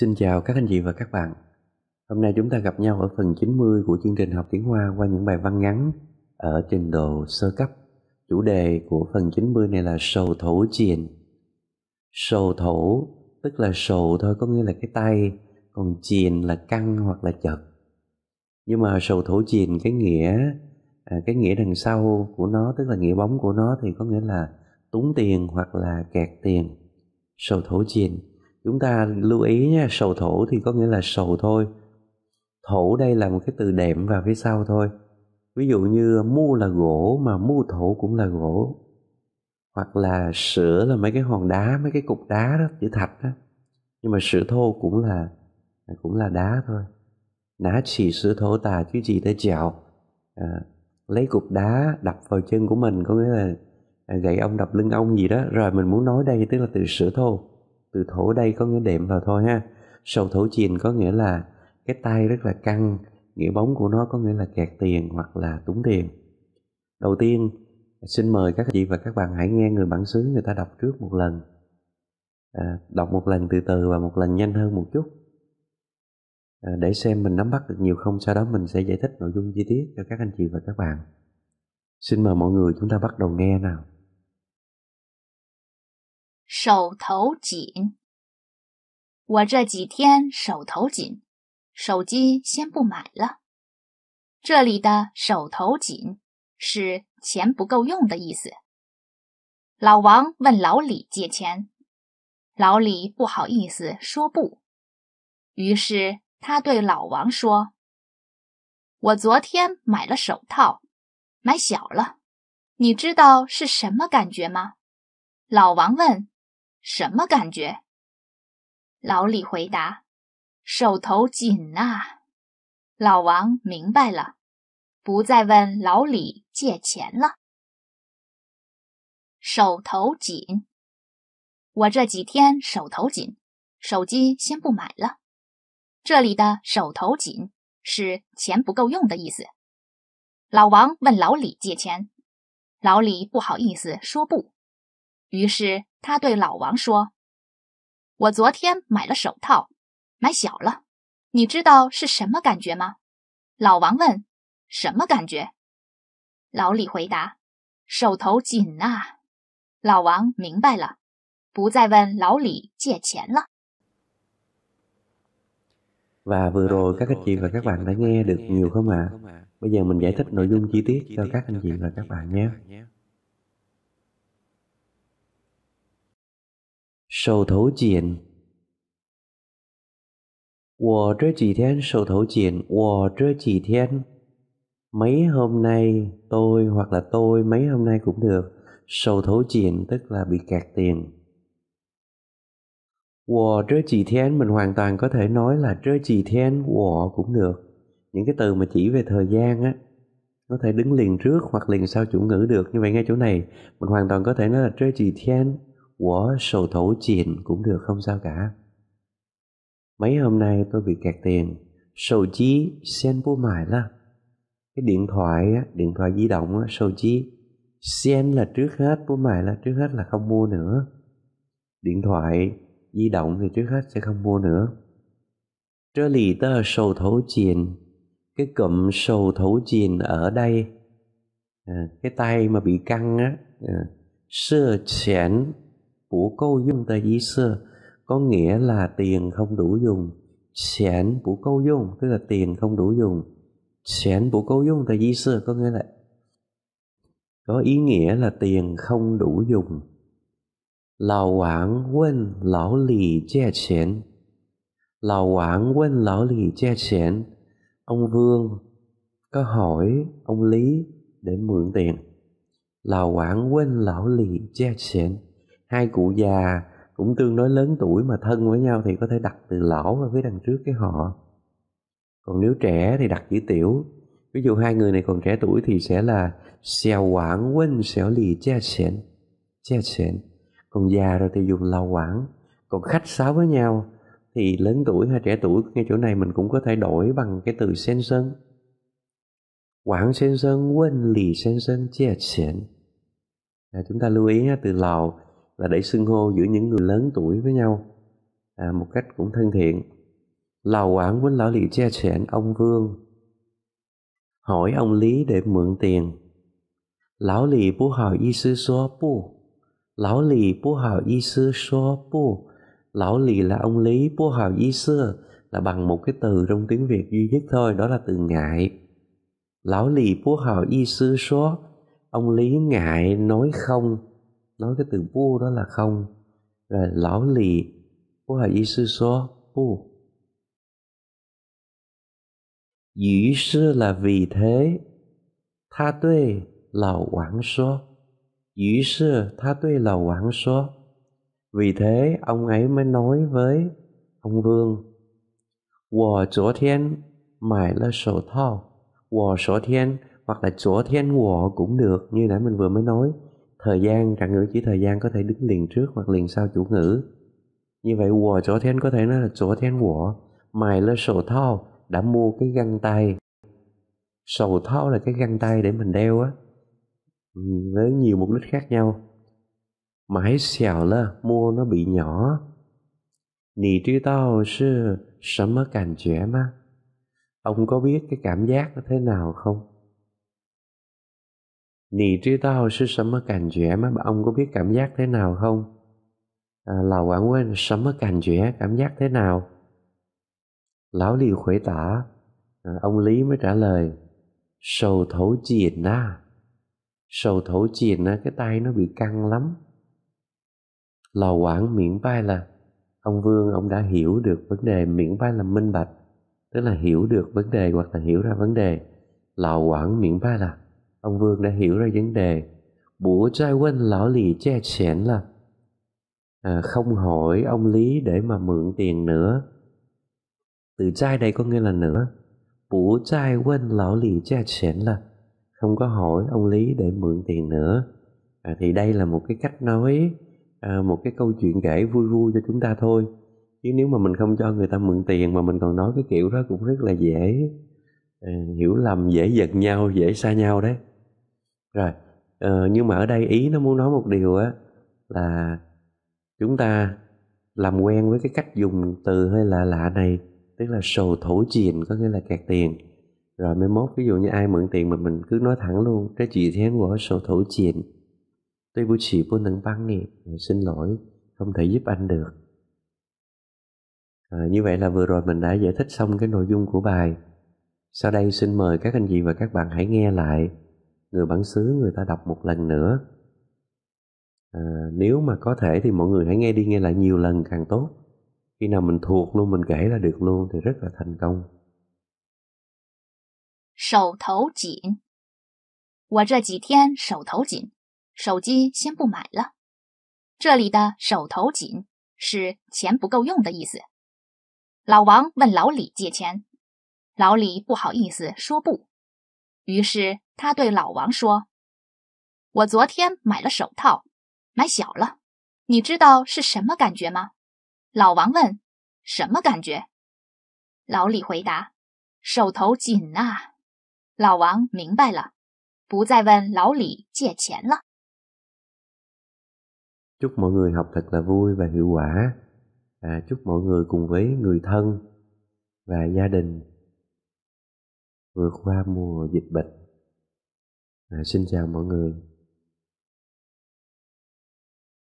Xin chào các anh chị và các bạn. Hôm nay chúng ta gặp nhau ở phần 90 của chương trình học tiếng Hoa qua những bài văn ngắn ở trình độ sơ cấp. Chủ đề của phần 90 này là sầu thổ chiền. Sầu thổ tức là sầu thôi có nghĩa là cái tay, còn chiền là căng hoặc là chật. Nhưng mà sầu thổ chiền cái nghĩa à, cái nghĩa đằng sau của nó tức là nghĩa bóng của nó thì có nghĩa là túng tiền hoặc là kẹt tiền. Sầu thổ chiền chúng ta lưu ý nha sầu thổ thì có nghĩa là sầu thôi thổ đây là một cái từ đệm vào phía sau thôi ví dụ như mu là gỗ mà mu thổ cũng là gỗ hoặc là sữa là mấy cái hòn đá mấy cái cục đá đó chữ thạch đó nhưng mà sữa thô cũng là cũng là đá thôi ná chỉ sữa thổ tà chứ gì tới chẹo à, lấy cục đá đập vào chân của mình có nghĩa là à, gậy ông đập lưng ông gì đó rồi mình muốn nói đây tức là từ sữa thô từ thổ đây có nghĩa đệm vào thôi ha sầu thổ chìn có nghĩa là cái tay rất là căng nghĩa bóng của nó có nghĩa là kẹt tiền hoặc là túng tiền đầu tiên xin mời các chị và các bạn hãy nghe người bản xứ người ta đọc trước một lần à, đọc một lần từ từ và một lần nhanh hơn một chút à, để xem mình nắm bắt được nhiều không sau đó mình sẽ giải thích nội dung chi tiết cho các anh chị và các bạn xin mời mọi người chúng ta bắt đầu nghe nào 手头紧，我这几天手头紧，手机先不买了。这里的“手头紧”是钱不够用的意思。老王问老李借钱，老李不好意思说不，于是他对老王说：“我昨天买了手套，买小了，你知道是什么感觉吗？”老王问。什么感觉？老李回答：“手头紧呐。”老王明白了，不再问老李借钱了。手头紧，我这几天手头紧，手机先不买了。这里的“手头紧”是钱不够用的意思。老王问老李借钱，老李不好意思说不，于是。他对老王说：“我昨天买了手套，买小了，你知道是什么感觉吗？”老王问：“什么感觉？”老李回答：“手头紧呐。”老王明白了，不再问老李借钱了。Và vừa rồi các anh chị và các bạn đã nghe được nhiều không ạ? Bây giờ mình giải thích nội dung chi tiết cho các anh chị và các bạn nhé. 手头紧。我这几天手头紧，我这几天 mấy hôm nay tôi hoặc là tôi mấy hôm nay cũng được. Sầu thấu chuyện tức là bị kẹt tiền. Wò trớ chỉ thiên mình hoàn toàn có thể nói là trớ chỉ thiên wò cũng được. Những cái từ mà chỉ về thời gian á, nó thể đứng liền trước hoặc liền sau chủ ngữ được. Như vậy ngay chỗ này, mình hoàn toàn có thể nói là trớ chỉ thiên của sầu thấu chìn cũng được không sao cả. Mấy hôm nay tôi bị kẹt tiền, sầu chí sen bố mài là cái điện thoại điện thoại di động sầu chí sen là trước hết bố mài là trước hết là không mua nữa. Điện thoại di động thì trước hết sẽ không mua nữa. Trở lì tơ sầu thấu chìn, cái cụm sầu thấu chìn ở đây, à, cái tay mà bị căng á, à, sơ chén của cô dùng tờ dĩ sơ có nghĩa là tiền không đủ dùng sản của câu dùng tức là tiền không đủ dùng sản của câu dùng tờ dĩ sơ có nghĩa là có ý nghĩa là tiền không đủ dùng lão quảng quên lão lì che chén lão quảng quên lão lì che chén ông vương có hỏi ông lý để mượn tiền lão quảng quên lão lì che chén hai cụ già cũng tương đối lớn tuổi mà thân với nhau thì có thể đặt từ lỗ vào phía đằng trước cái họ còn nếu trẻ thì đặt chữ tiểu ví dụ hai người này còn trẻ tuổi thì sẽ là xèo quảng quên xẻo lì cha xẻn cha xẻn còn già rồi thì dùng lao quảng còn khách sáo với nhau thì lớn tuổi hay trẻ tuổi ngay chỗ này mình cũng có thể đổi bằng cái từ sen sơn quảng sen sơn quên lì sen sơn chia xẻn à, chúng ta lưu ý từ lầu là để xưng hô giữa những người lớn tuổi với nhau à, một cách cũng thân thiện. Lào quản với lão lì che chẹn ông Vương. Hỏi ông Lý để mượn tiền. Lão lì bố hào y sư số bù. Lão lì bố hào y sư số bù. Lão lì là ông Lý bố hào y sư là bằng một cái từ trong tiếng Việt duy nhất thôi, đó là từ ngại. Lão lì bố hào y sư số. Ông Lý ngại nói không nói cái từ bu đó là không rồi lão lì của hà ý sư số bu dĩ sư là vì thế tha tuệ lão quảng số dĩ sư tha tuệ lão quảng số vì thế ông ấy mới nói với ông vương Wǒ zuo thiên mải là sổ thao Wǒ số thiên hoặc là chúa thiên wǒ cũng được như nãy mình vừa mới nói Thời gian, trạng ngữ chỉ thời gian có thể đứng liền trước hoặc liền sau chủ ngữ. Như vậy, của chỗ thiên có thể nói là chỗ thiên của. mài là sầu thao, đã mua cái găng tay. sầu thao là cái găng tay để mình đeo á. Với nhiều mục đích khác nhau. Mãi xèo là mua nó bị nhỏ. Nì trí tao sư sớm cảm giác mà. Ông có biết cái cảm giác nó thế nào không? cảm giác mà Ông có biết cảm giác thế nào không? À, Lão Quảng quên, sấm cảm 觉, cảm giác thế nào? Lão Liu khuấy tả, à, ông Lý mới trả lời, sầu thấu chìn na Sầu thấu chìn na cái tay nó bị căng lắm. Lão quản miễn vai là, ông Vương, ông đã hiểu được vấn đề, miễn vai là minh bạch, tức là hiểu được vấn đề hoặc là hiểu ra vấn đề. Lão quản miễn vai là, Ông Vương đã hiểu ra vấn đề. Bố trai quên lão lì che chẽn là à, không hỏi ông Lý để mà mượn tiền nữa. Từ trai đây có nghĩa là nữa. Bố trai quên lão lì che chẽn là không có hỏi ông Lý để mượn tiền nữa. À, thì đây là một cái cách nói, à, một cái câu chuyện kể vui vui cho chúng ta thôi. Chứ nếu mà mình không cho người ta mượn tiền mà mình còn nói cái kiểu đó cũng rất là dễ à, hiểu lầm, dễ giật nhau, dễ xa nhau đấy rồi ờ, nhưng mà ở đây ý nó muốn nói một điều á là chúng ta làm quen với cái cách dùng từ hơi lạ lạ này tức là sầu thổ chìn có nghĩa là kẹt tiền rồi mới mốt ví dụ như ai mượn tiền mà mình cứ nói thẳng luôn cái chị thế của sầu thổ chìn tôi buổi chị của nâng băng nè xin lỗi không thể giúp anh được à, như vậy là vừa rồi mình đã giải thích xong cái nội dung của bài sau đây xin mời các anh chị và các bạn hãy nghe lại người bản xứ người ta đọc một lần nữa à, nếu mà có thể thì mọi người hãy nghe đi nghe lại nhiều lần càng tốt khi nào mình thuộc luôn mình kể ra được luôn thì rất là thành công 手头紧，我这几天手头紧，手机先不买了。这里的“手头紧”是钱不够用的意思。老王问老李借钱，老李不好意思说不，于是他对老王说：“我昨天买了手套，买小了，你知道是什么感觉吗？”老王问：“什么感觉？”老李回答：“手头紧呐。”老王明白了，不再问老李借钱了。祝 mọi người học thật là vui và hiệu quả, chúc mọi người cùng với người thân và gia đình. vượt qua mùa dịch bệnh à, xin chào mọi người